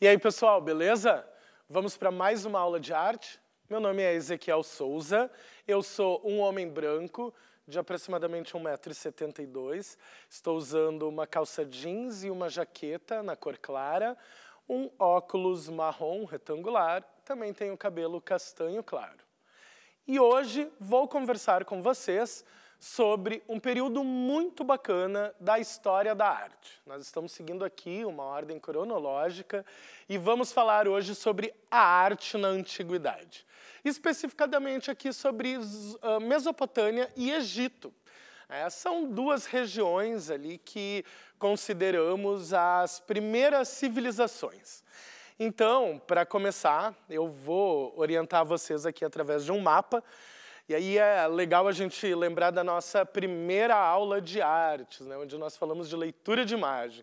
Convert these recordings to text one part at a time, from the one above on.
E aí, pessoal, beleza? Vamos para mais uma aula de arte. Meu nome é Ezequiel Souza, eu sou um homem branco de aproximadamente 1,72m. Estou usando uma calça jeans e uma jaqueta na cor clara, um óculos marrom retangular, também tenho cabelo castanho claro. E hoje vou conversar com vocês sobre um período muito bacana da história da arte. Nós estamos seguindo aqui uma ordem cronológica e vamos falar hoje sobre a arte na antiguidade. Especificadamente aqui sobre ah, Mesopotâmia e Egito. É, são duas regiões ali que consideramos as primeiras civilizações. Então, para começar, eu vou orientar vocês aqui através de um mapa e aí é legal a gente lembrar da nossa primeira aula de artes, né, onde nós falamos de leitura de imagem.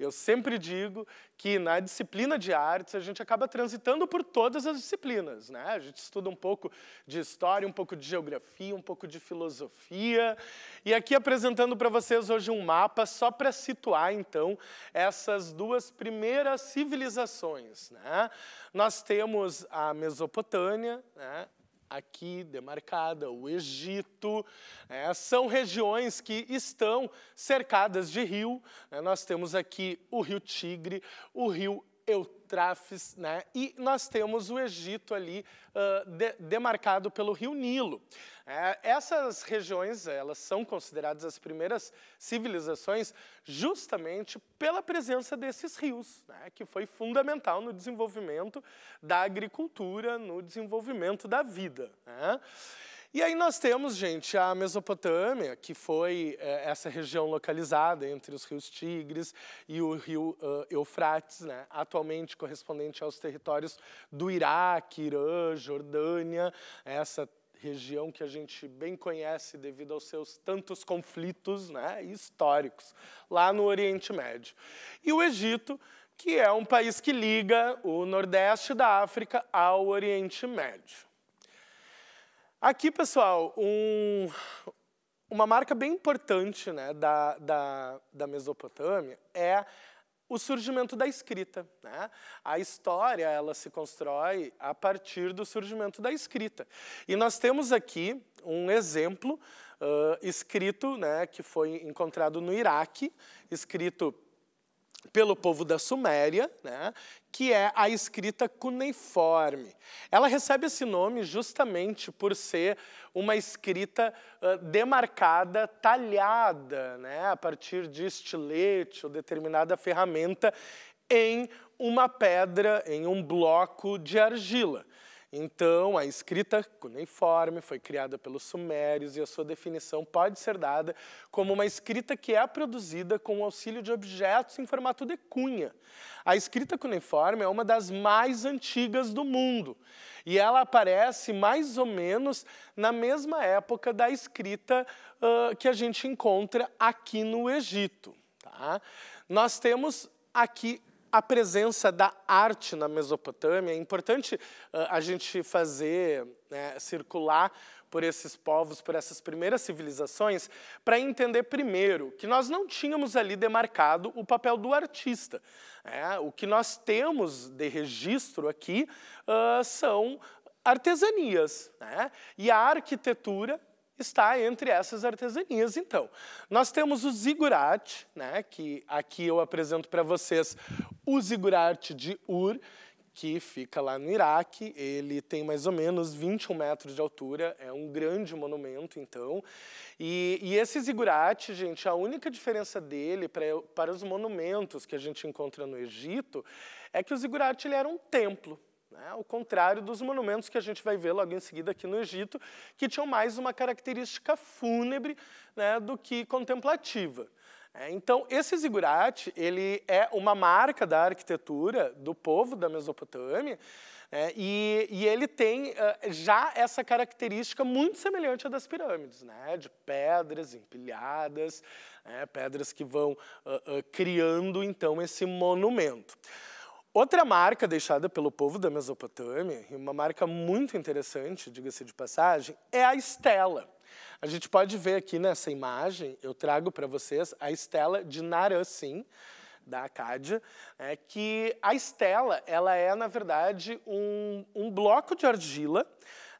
Eu sempre digo que na disciplina de artes a gente acaba transitando por todas as disciplinas, né? A gente estuda um pouco de história, um pouco de geografia, um pouco de filosofia. E aqui apresentando para vocês hoje um mapa só para situar então essas duas primeiras civilizações, né? Nós temos a Mesopotâmia, né? aqui demarcada, o Egito, né? são regiões que estão cercadas de rio. Né? nós temos aqui o rio Tigre, o rio Eutrafes, né? E nós temos o Egito ali uh, de, demarcado pelo Rio Nilo. É, essas regiões, elas são consideradas as primeiras civilizações justamente pela presença desses rios, né? que foi fundamental no desenvolvimento da agricultura, no desenvolvimento da vida. Né? E aí nós temos, gente, a Mesopotâmia, que foi é, essa região localizada entre os rios Tigres e o rio uh, Eufrates, né? atualmente correspondente aos territórios do Iraque, Irã, Jordânia, essa região que a gente bem conhece devido aos seus tantos conflitos né, históricos lá no Oriente Médio. E o Egito, que é um país que liga o Nordeste da África ao Oriente Médio. Aqui, pessoal, um, uma marca bem importante né, da, da, da Mesopotâmia é o surgimento da escrita. Né? A história ela se constrói a partir do surgimento da escrita. E nós temos aqui um exemplo uh, escrito, né, que foi encontrado no Iraque, escrito pelo povo da Suméria, né, que é a escrita cuneiforme. Ela recebe esse nome justamente por ser uma escrita uh, demarcada, talhada, né, a partir de estilete ou determinada ferramenta em uma pedra, em um bloco de argila. Então, a escrita cuneiforme foi criada pelos sumérios e a sua definição pode ser dada como uma escrita que é produzida com o auxílio de objetos em formato de cunha. A escrita cuneiforme é uma das mais antigas do mundo e ela aparece mais ou menos na mesma época da escrita uh, que a gente encontra aqui no Egito. Tá? Nós temos aqui a presença da arte na Mesopotâmia. É importante uh, a gente fazer né, circular por esses povos, por essas primeiras civilizações, para entender primeiro que nós não tínhamos ali demarcado o papel do artista. Né? O que nós temos de registro aqui uh, são artesanias. Né? E a arquitetura está entre essas artesanias, então. Nós temos o zigurate, né, que aqui eu apresento para vocês o zigurate de Ur, que fica lá no Iraque. Ele tem mais ou menos 21 metros de altura, é um grande monumento, então. E, e esse zigurate, gente, a única diferença dele pra, para os monumentos que a gente encontra no Egito é que o zigurate ele era um templo. Né? Ao contrário dos monumentos que a gente vai ver logo em seguida aqui no Egito, que tinham mais uma característica fúnebre né, do que contemplativa. É, então, esse zigurate ele é uma marca da arquitetura do povo da Mesopotâmia é, e, e, ele tem uh, já essa característica muito semelhante à das pirâmides, né? de pedras empilhadas, né? pedras que vão uh, uh, criando então esse monumento. Outra marca deixada pelo povo da Mesopotâmia, e uma marca muito interessante, diga-se de passagem, é a estela. A gente pode ver aqui nessa imagem, eu trago para vocês a Estela de Narasim, da Acádia, é que a Estela ela é, na verdade, um, um bloco de argila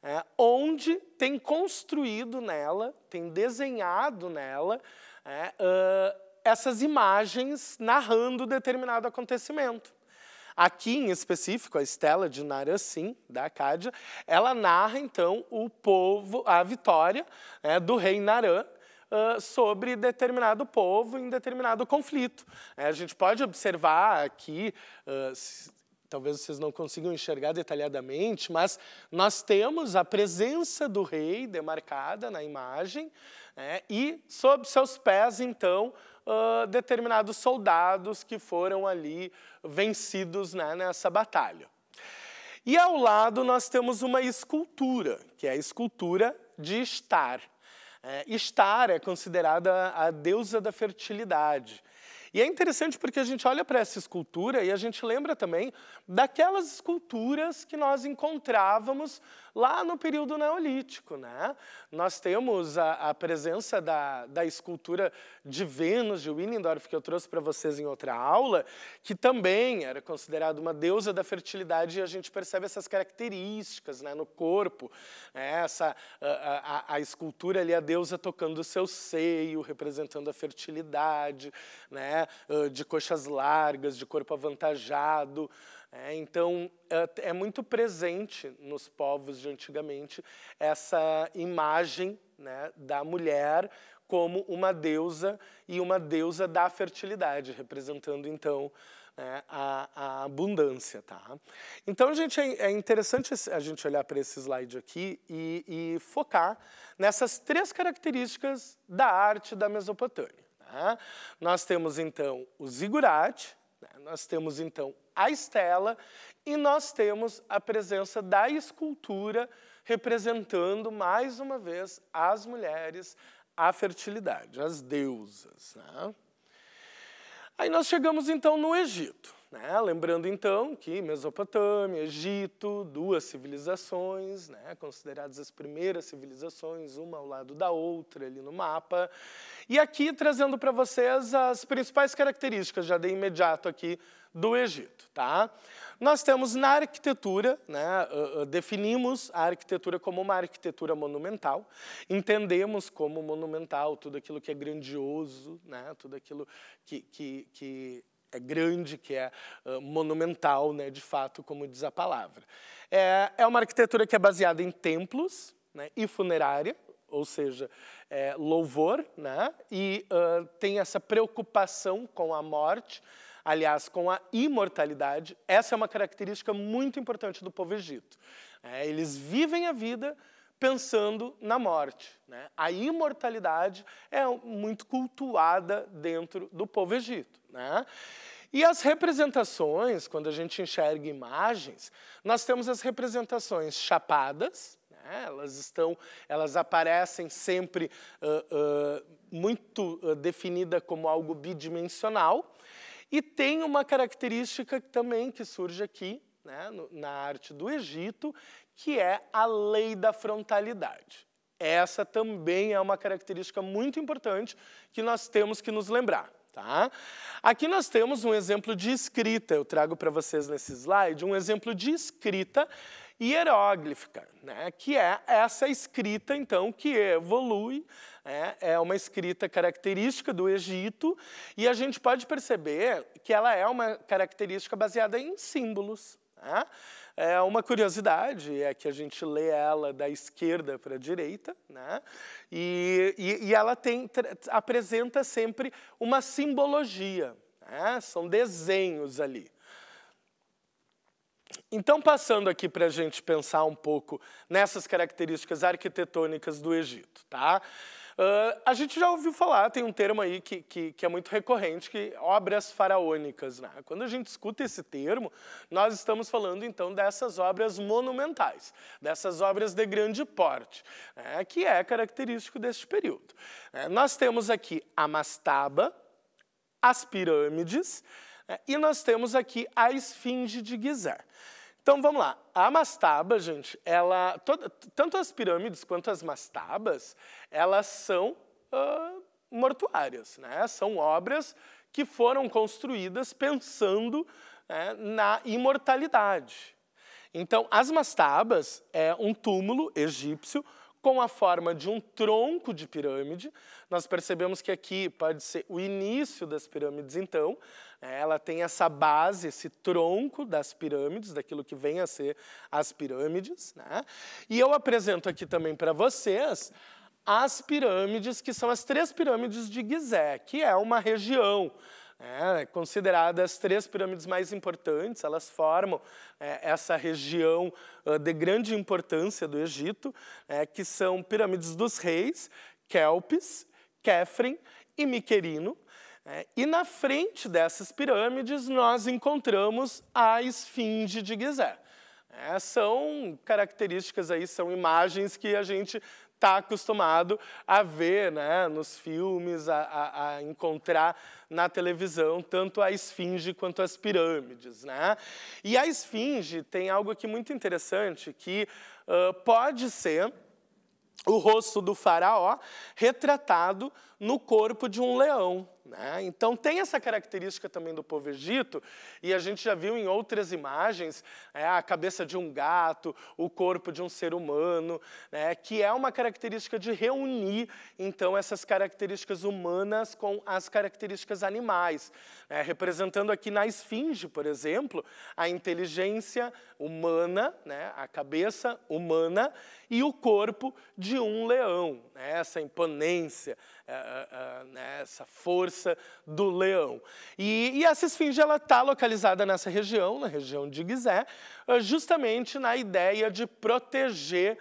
é, onde tem construído nela, tem desenhado nela é, uh, essas imagens narrando determinado acontecimento. Aqui, em específico, a Estela de Narassim, da Acádia, ela narra, então, o povo, a vitória né, do rei Naran, Uh, sobre determinado povo em determinado conflito. É, a gente pode observar aqui, uh, se, talvez vocês não consigam enxergar detalhadamente, mas nós temos a presença do rei demarcada na imagem né, e sob seus pés, então, uh, determinados soldados que foram ali vencidos né, nessa batalha. E ao lado nós temos uma escultura, que é a escultura de Estar. É, Estar é considerada a deusa da fertilidade. E é interessante porque a gente olha para essa escultura e a gente lembra também daquelas esculturas que nós encontrávamos lá no período neolítico. Né? Nós temos a, a presença da, da escultura de Vênus, de Winnendorf, que eu trouxe para vocês em outra aula, que também era considerada uma deusa da fertilidade, e a gente percebe essas características né, no corpo, né? essa, a, a, a escultura ali, a deusa tocando o seu seio, representando a fertilidade, né? Ah, de coxas largas, de corpo avantajado, é, então, é, é muito presente nos povos de antigamente essa imagem né, da mulher como uma deusa e uma deusa da fertilidade, representando então né, a, a, abundância. Tá? Então, gente, é, é interessante a gente olhar para esse slide aqui e, e focar nessas três características da arte da Mesopotâmia. Tá? Nós temos então o zigurate, né, nós temos então a estela, e nós temos a presença da escultura representando, mais uma vez, as mulheres, a fertilidade, as deusas. Né? Aí nós chegamos, então, no Egito. Né? Lembrando, então, que Mesopotâmia, Egito, duas civilizações, né? consideradas as primeiras civilizações, uma ao lado da outra ali no mapa. E aqui trazendo para vocês as principais características, já de imediato aqui do Egito. Tá? Nós temos na arquitetura, né, definimos a arquitetura como uma arquitetura monumental, entendemos como monumental tudo aquilo que é grandioso, né, tudo aquilo que, que, que é grande, que é monumental, né, de fato, como diz a palavra. É, é uma arquitetura que é baseada em templos né, e funerária, ou seja, é, louvor, né, e uh, tem essa preocupação com a morte, aliás, com a imortalidade. Essa é uma característica muito importante do povo egito. É, eles vivem a vida pensando na morte. Né? A imortalidade é muito cultuada dentro do povo egito. Né? E as representações, quando a gente enxerga imagens, nós temos as representações chapadas, né? elas estão, elas aparecem sempre uh, uh, muito uh, definida como algo bidimensional, e tem uma característica também que surge aqui, né, na arte do Egito, que é a lei da frontalidade. Essa também é uma característica muito importante que nós temos que nos lembrar. Tá? Aqui nós temos um exemplo de escrita, eu trago para vocês nesse slide um exemplo de escrita hieroglífica, né? que é essa escrita, então, que evolui é, é uma escrita característica do Egito e a gente pode perceber que ela é uma característica baseada em símbolos. Né? É uma curiosidade é que a gente lê ela da esquerda para a direita, né? e, e, e ela tem, apresenta sempre uma simbologia, né? são desenhos ali. Então, passando aqui para a gente pensar um pouco nessas características arquitetônicas do Egito, tá? Uh, a gente já ouviu falar, tem um termo aí que, que, que, é muito recorrente, que obras faraônicas. Né? Quando a gente escuta esse termo, nós estamos falando então dessas obras monumentais, dessas obras de grande porte, né? que é característico deste período. É, nós temos aqui a mastaba, as pirâmides, né? e nós temos aqui a esfinge de Gizé. Então vamos lá. A mastaba, gente, ela toda, tanto as pirâmides quanto as mastabas, elas são uh, mortuárias, né? São obras que foram construídas pensando né, na imortalidade. Então, as mastabas é um túmulo egípcio com a forma de um tronco de pirâmide, nós percebemos que aqui pode ser o início das pirâmides, então, é, ela tem essa base, esse tronco das pirâmides, daquilo que vem a ser as pirâmides. Né? E eu apresento aqui também para vocês as pirâmides, que são as três pirâmides de Gizé, que é uma região. É, né? consideradas as três pirâmides mais importantes, elas formam é, essa região uh, de grande importância do Egito, é, que são pirâmides dos reis, Kelpis, Kefren e Miquerino. É, e na frente dessas pirâmides nós encontramos a esfinge de Gizé. É, são características aí, são imagens que a gente está acostumado a ver né, nos filmes, a, a, a, encontrar na televisão, tanto a esfinge quanto as pirâmides. Né? E a esfinge tem algo aqui muito interessante que uh, pode ser o rosto do faraó retratado no corpo de um leão. Né? Então tem essa característica também do povo egito, e a gente já viu em outras imagens é, a cabeça de um gato, o corpo de um ser humano, né, que é uma característica de reunir então essas características humanas com as características animais, né, representando aqui na esfinge, por exemplo, a inteligência humana, né? a cabeça humana e o corpo de um leão né, essa imponência, eh, eh, eh, né, essa força do leão. E, e essa esfinge está localizada nessa região, na região de Gizé, justamente na ideia de proteger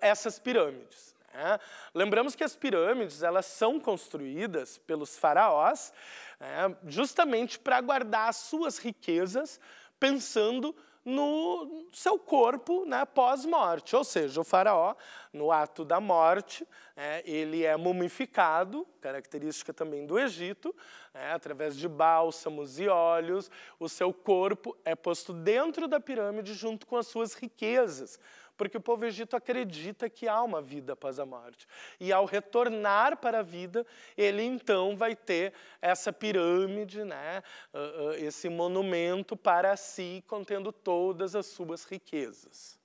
essas pirâmides. Né. Lembramos que as pirâmides elas são construídas pelos faraós né, justamente para guardar as suas riquezas, pensando no seu corpo né, pós-morte. Ou seja, o faraó, no ato da morte, é, ele é mumificado, característica também do Egito, é, através de bálsamos e óleos, o seu corpo é posto dentro da pirâmide junto com as suas riquezas porque o povo egito acredita que há uma vida após a morte. E ao retornar para a vida, ele então vai ter essa pirâmide, né? Ah, ah, esse monumento para si, contendo todas as suas riquezas.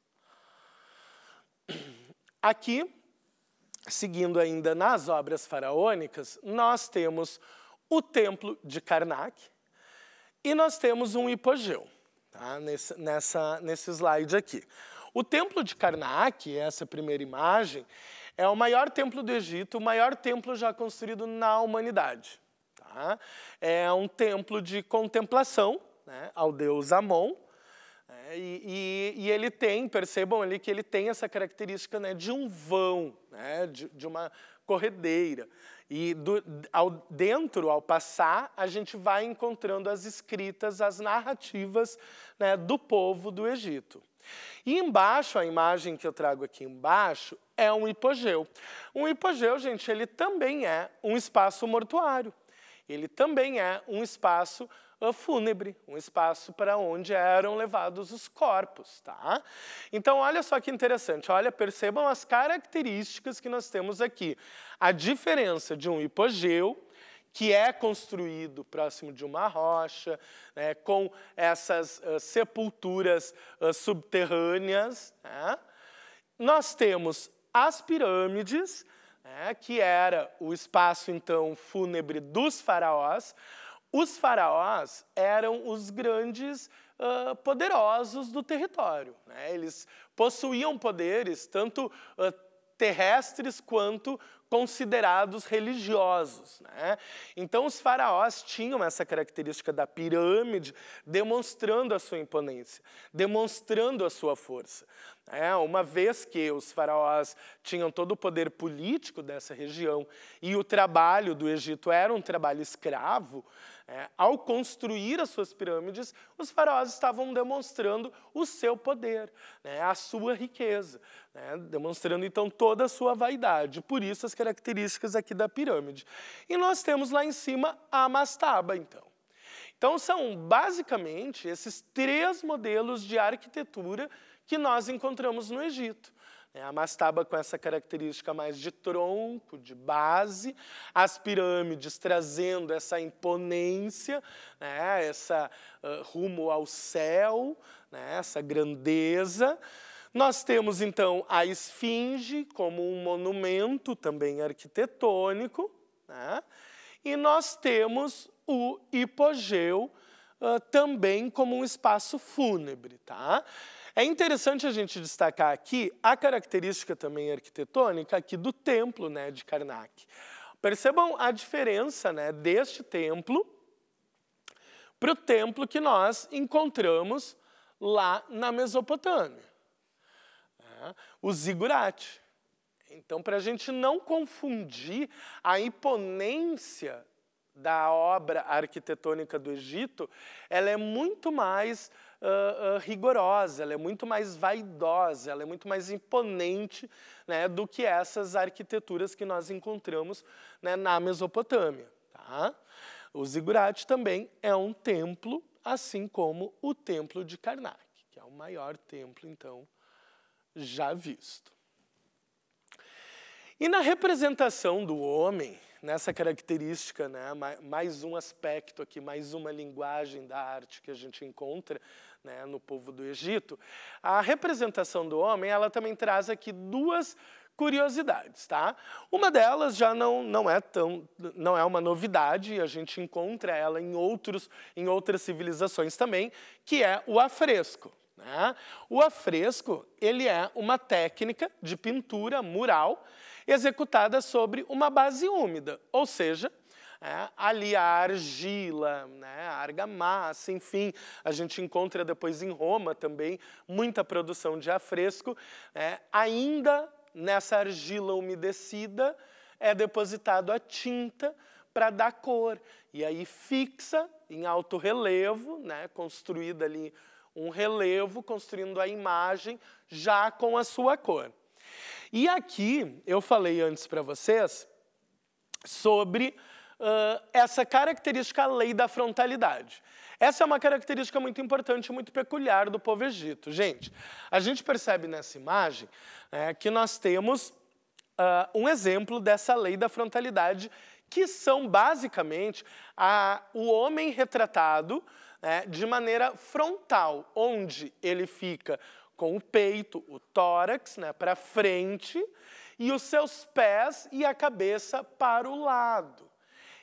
Aqui, seguindo ainda nas obras faraônicas, nós temos o templo de Karnak e nós temos um hipogeu, tá? nesse, nessa, nesse slide aqui. O templo de Karnak, essa primeira imagem, é o maior templo do Egito, o maior templo já construído na humanidade. Tá? É um templo de contemplação né, ao deus Amon, né, e, e, ele tem, percebam ali que ele tem essa característica né, de um vão, né, de, de, uma corredeira. E do, ao, dentro, ao passar, a gente vai encontrando as escritas, as narrativas né, do povo do Egito. E embaixo, a imagem que eu trago aqui embaixo, é um hipogeu. Um hipogeu, gente, ele também é um espaço mortuário. Ele também é um espaço ah, fúnebre, um espaço para onde eram levados os corpos, tá? Então, olha só que interessante, olha, percebam as características que nós temos aqui. A diferença de um hipogeu que é construído próximo de uma rocha, né, com essas uh, sepulturas uh, subterrâneas. Né. Nós temos as pirâmides, né, que era o espaço então fúnebre dos faraós. Os faraós eram os grandes uh, poderosos do território. Né. Eles possuíam poderes tanto terrestres quanto considerados religiosos. Né? Então, os faraós tinham essa característica da pirâmide, demonstrando a sua imponência, demonstrando a sua força. É, uma vez que os faraós tinham todo o poder político dessa região e o trabalho do Egito era um trabalho escravo, é, ao construir as suas pirâmides, os faraós estavam demonstrando o seu poder, né, a sua riqueza, né, demonstrando então toda a sua vaidade. Por isso as características aqui da pirâmide. E nós temos lá em cima a mastaba, então. Então são basicamente esses três modelos de arquitetura que nós encontramos no Egito. É, a mastaba com essa característica mais de tronco, de base, as pirâmides trazendo essa imponência, né, essa uh, rumo ao céu, né, essa grandeza. Nós temos então a esfinge como um monumento também arquitetônico, né, e nós temos o hipogeu uh, também como um espaço fúnebre, tá? É interessante a gente destacar aqui a característica também arquitetônica aqui do templo né, de Karnak. Percebam a diferença né, deste templo para o templo que nós encontramos lá na Mesopotâmia, né, o zigurate. Então, para a gente não confundir a imponência da obra arquitetônica do Egito, ela é muito mais uh, uh, rigorosa, ela é muito mais vaidosa, ela é muito mais imponente né, do que essas arquiteturas que nós encontramos né, na Mesopotâmia. Tá? O zigurate também é um templo, assim como o templo de Karnak, que é o maior templo, então, já visto. E na representação do homem, nessa característica, né? mais um aspecto aqui, mais uma linguagem da arte que a gente encontra né, no povo do Egito. A representação do homem, ela também traz aqui duas curiosidades, tá? Uma delas já não, não é tão não é uma novidade, a gente encontra ela em outros em outras civilizações também, que é o afresco. Né? O afresco ele é uma técnica de pintura mural executada sobre uma base úmida, ou seja, é, ali a argila, né, a argamassa, enfim, a gente encontra depois em Roma também muita produção de afresco. É, ainda nessa argila umedecida é depositado a tinta para dar cor e aí fixa em alto relevo, né, construída ali um relevo, construindo a imagem já com a sua cor. E aqui eu falei antes para vocês sobre uh, essa característica, a lei da frontalidade. Essa é uma característica muito importante, muito peculiar do povo egito. Gente, a gente percebe nessa imagem né, que nós temos uh, um exemplo dessa lei da frontalidade, que são basicamente a, o homem retratado né, de maneira frontal, onde ele fica com o peito, o tórax né, para frente e os seus pés e a cabeça para o lado.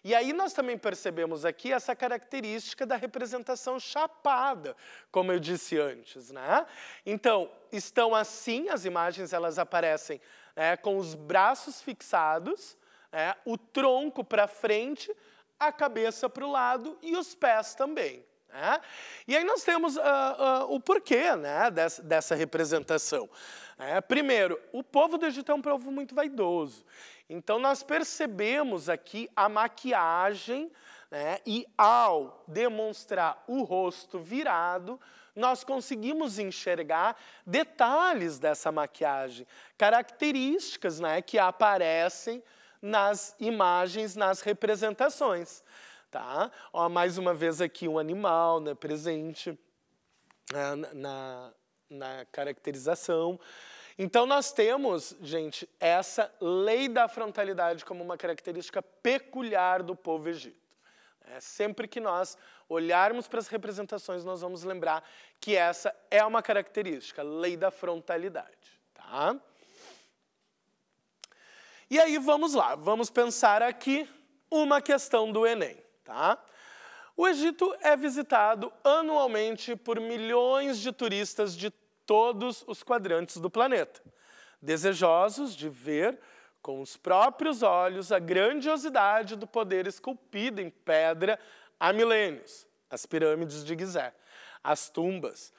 E aí nós também percebemos aqui essa característica da representação chapada, como eu disse antes, né? Então, estão assim, as imagens elas aparecem né, com os braços fixados, né, o tronco para frente, a cabeça para o lado e os pés também. Né? E aí nós temos uh, uh, o porquê né, dessa, dessa representação. Né? Primeiro, o povo do Egito é um povo muito vaidoso. Então nós percebemos aqui a maquiagem né, e ao demonstrar o rosto virado, nós conseguimos enxergar detalhes dessa maquiagem, características né, que aparecem nas imagens, nas representações. Tá? Ó, mais uma vez aqui um animal né, presente né, na, na, na caracterização. Então, nós temos, gente, essa lei da frontalidade como uma característica peculiar do povo egito É, sempre que nós olharmos para as representações, nós vamos lembrar que essa é uma característica, lei da frontalidade. Tá? E aí, vamos lá, vamos pensar aqui uma questão do Enem. Tá? O Egito é visitado anualmente por milhões de turistas de todos os quadrantes do planeta, desejosos de ver com os próprios olhos a grandiosidade do poder esculpido em pedra há milênios, as pirâmides de Gizé, as tumbas,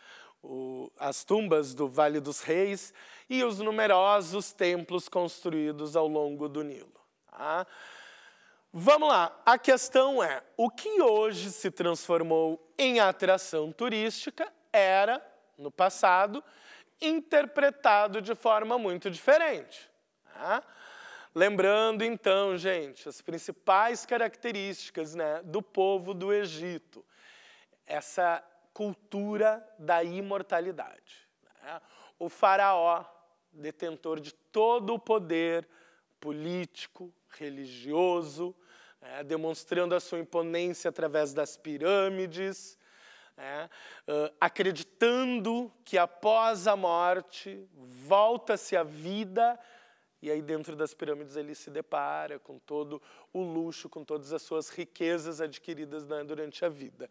o, as tumbas do Vale dos Reis e os numerosos templos construídos ao longo do Nilo. Tá? Vamos lá, a questão é: o que hoje se transformou em atração turística era, no passado, interpretado de forma muito diferente. Tá? Lembrando então, gente, as principais características né, do povo do Egito, essa cultura da imortalidade. Né? O faraó, detentor de todo o poder político, religioso, é, demonstrando a sua imponência através das pirâmides, é, uh, acreditando que após a morte volta-se à vida. E aí, dentro das pirâmides, ele se depara com todo o luxo, com todas as suas riquezas adquiridas né, durante a vida.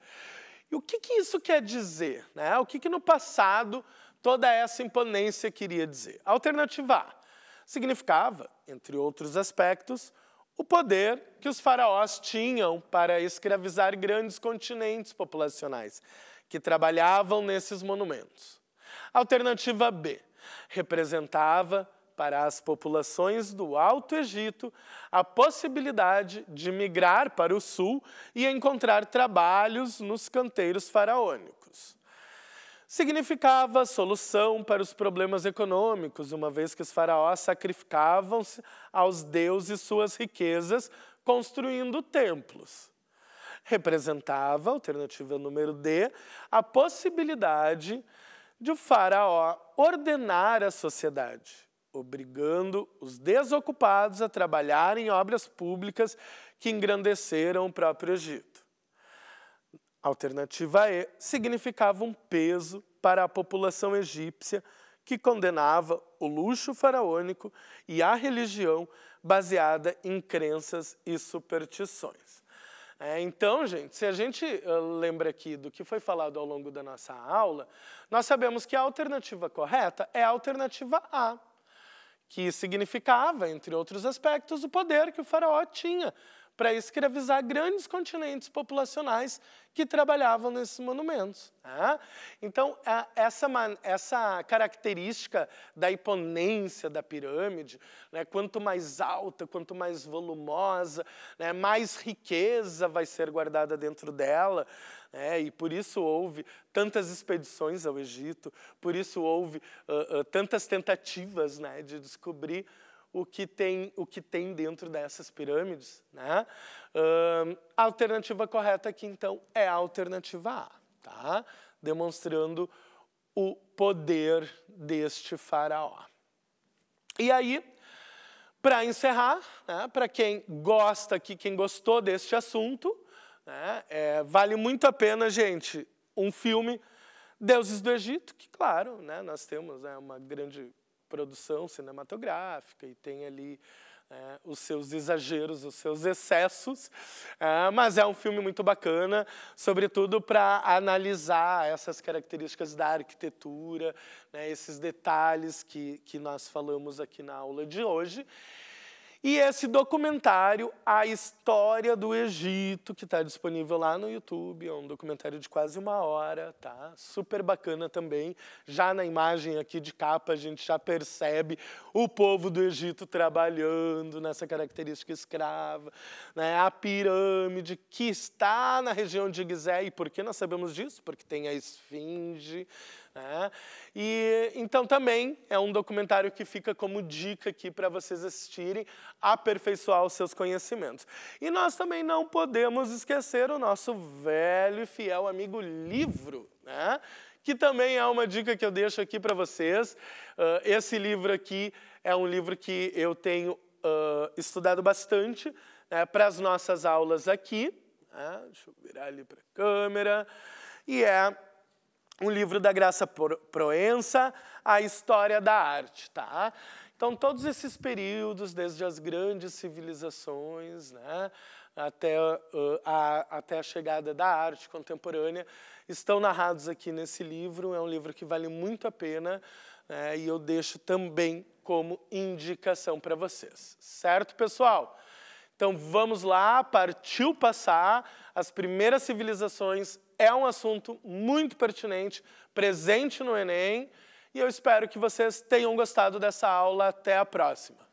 E o que, que isso quer dizer? Né? O que, que no passado toda essa imponência queria dizer? Alternativa A significava, entre outros aspectos, o poder que os faraós tinham para escravizar grandes continentes populacionais que trabalhavam nesses monumentos. Alternativa B representava para as populações do Alto Egito a possibilidade de migrar para o sul e encontrar trabalhos nos canteiros faraônicos significava solução para os problemas econômicos, uma vez que os faraós sacrificavam-se aos deuses suas riquezas, construindo templos. Representava, alternativa número D, a possibilidade de o faraó ordenar a sociedade, obrigando os desocupados a trabalhar em obras públicas que engrandeceram o próprio Egito. Alternativa E significava um peso para a população egípcia que condenava o luxo faraônico e a religião baseada em crenças e superstições. É, então, gente, se a gente lembra aqui do que foi falado ao longo da nossa aula, nós sabemos que a alternativa correta é a alternativa A, que significava, entre outros aspectos, o poder que o faraó tinha para escravizar grandes continentes populacionais que trabalhavam nesses monumentos. Né? Então, essa, essa característica da imponência da pirâmide, né, quanto mais alta, quanto mais volumosa, né, mais riqueza vai ser guardada dentro dela, é, e por isso houve tantas expedições ao Egito, por isso houve uh, uh, tantas tentativas né, de descobrir o que tem, o que tem dentro dessas pirâmides. Né? Uh, a alternativa correta aqui, então, é a alternativa A, tá? demonstrando o poder deste faraó. E aí, para encerrar, né, para quem gosta aqui, quem gostou deste assunto, né, é, vale muito a pena, gente, um filme Deuses do Egito, que, claro, né, nós temos né, uma grande produção cinematográfica e tem ali é, os seus exageros, os seus excessos, é, mas é um filme muito bacana, sobretudo para analisar essas características da arquitetura, né, esses detalhes que, que nós falamos aqui na aula de hoje. E esse documentário, A História do Egito, que está disponível lá no YouTube, é um documentário de quase uma hora, tá? Super bacana também. Já na imagem aqui de capa, a gente já percebe o povo do Egito trabalhando nessa característica escrava, né? A pirâmide que está na região de Gizé. E por que nós sabemos disso? Porque tem a esfinge, né? E então também é um documentário que fica como dica aqui para vocês assistirem, aperfeiçoar os seus conhecimentos. E nós também não podemos esquecer o nosso velho e fiel amigo livro, né? que também é uma dica que eu deixo aqui para vocês. Uh, esse livro aqui é um livro que eu tenho uh, estudado bastante né, para as nossas aulas aqui. Né? Deixa eu virar ali para a câmera. E é um livro da Graça Proença, a história da arte, tá? Então todos esses períodos, desde as grandes civilizações, né, até uh, a, até a chegada da arte contemporânea, estão narrados aqui nesse livro. É um livro que vale muito a pena né, e eu deixo também como indicação para vocês, certo, pessoal? Então vamos lá, partiu passar. As primeiras civilizações é um assunto muito pertinente, presente no Enem, e eu espero que vocês tenham gostado dessa aula. Até a próxima!